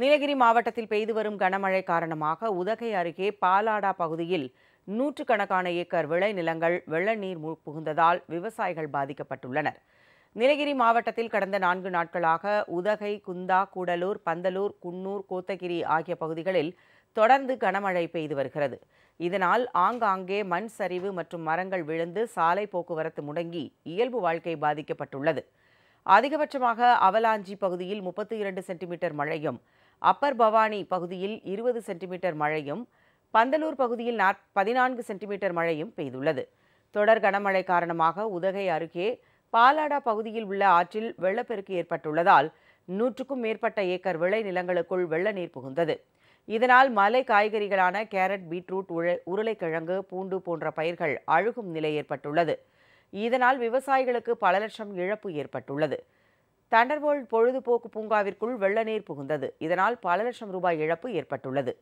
நீலகிரி மாவட்டத்தில் பெய்து வரும் கனமழை காரணமாக உதகை அருகே பாலாடா பகுதியில் நூற்றுக்கணக்கான ஏக்கர் விளை நிலங்கள் வெள்ள நீர் புகுந்ததால் விவசாயிகள் பாதிக்கப்பட்டுள்ளனர் நீலகிரி மாவட்டத்தில் கடந்த நான்கு நாட்களாக உதகை குந்தா கூடலூர் பந்தலூர் குன்னூர் கோத்தகிரி ஆகிய பகுதிகளில் தொடர்ந்து கனமழை பெய்து வருகிறது இதனால் ஆங்காங்கே மண் சரிவு மற்றும் மரங்கள் விழுந்து சாலை போக்குவரத்து முடங்கி இயல்பு வாழ்க்கை பாதிக்கப்பட்டுள்ளது அதிகபட்சமாக அவலாஞ்சி பகுதியில் முப்பத்தி இரண்டு சென்டிமீட்டர் மழையும் அப்பர் பவானி பகுதியில் இருபது சென்டிமீட்டர் மழையும் பந்தலூர் பகுதியில் பதினான்கு சென்டிமீட்டர் மழையும் பெய்துள்ளது தொடர் கனமழை காரணமாக உதகை அருகே பாலாடா பகுதியில் உள்ள ஆற்றில் வெள்ளப்பெருக்கு ஏற்பட்டுள்ளதால் நூற்றுக்கும் மேற்பட்ட ஏக்கர் விளை நிலங்களுக்குள் வெள்ள நீர் புகுந்தது இதனால் மலை காய்கறிகளான கேரட் பீட்ரூட் உருளைக்கிழங்கு பூண்டு போன்ற பயிர்கள் அழுகும் நிலை ஏற்பட்டுள்ளது இதனால் விவசாயிகளுக்கு பல லட்சம் இழப்பு ஏற்பட்டுள்ளது தண்டர்போல்ட் பொழுதுபோக்கு பூங்காவிற்குள் வெள்ள நீர் புகுந்தது இதனால் பல லட்சம் ரூபாய் இழப்பு ஏற்பட்டுள்ளது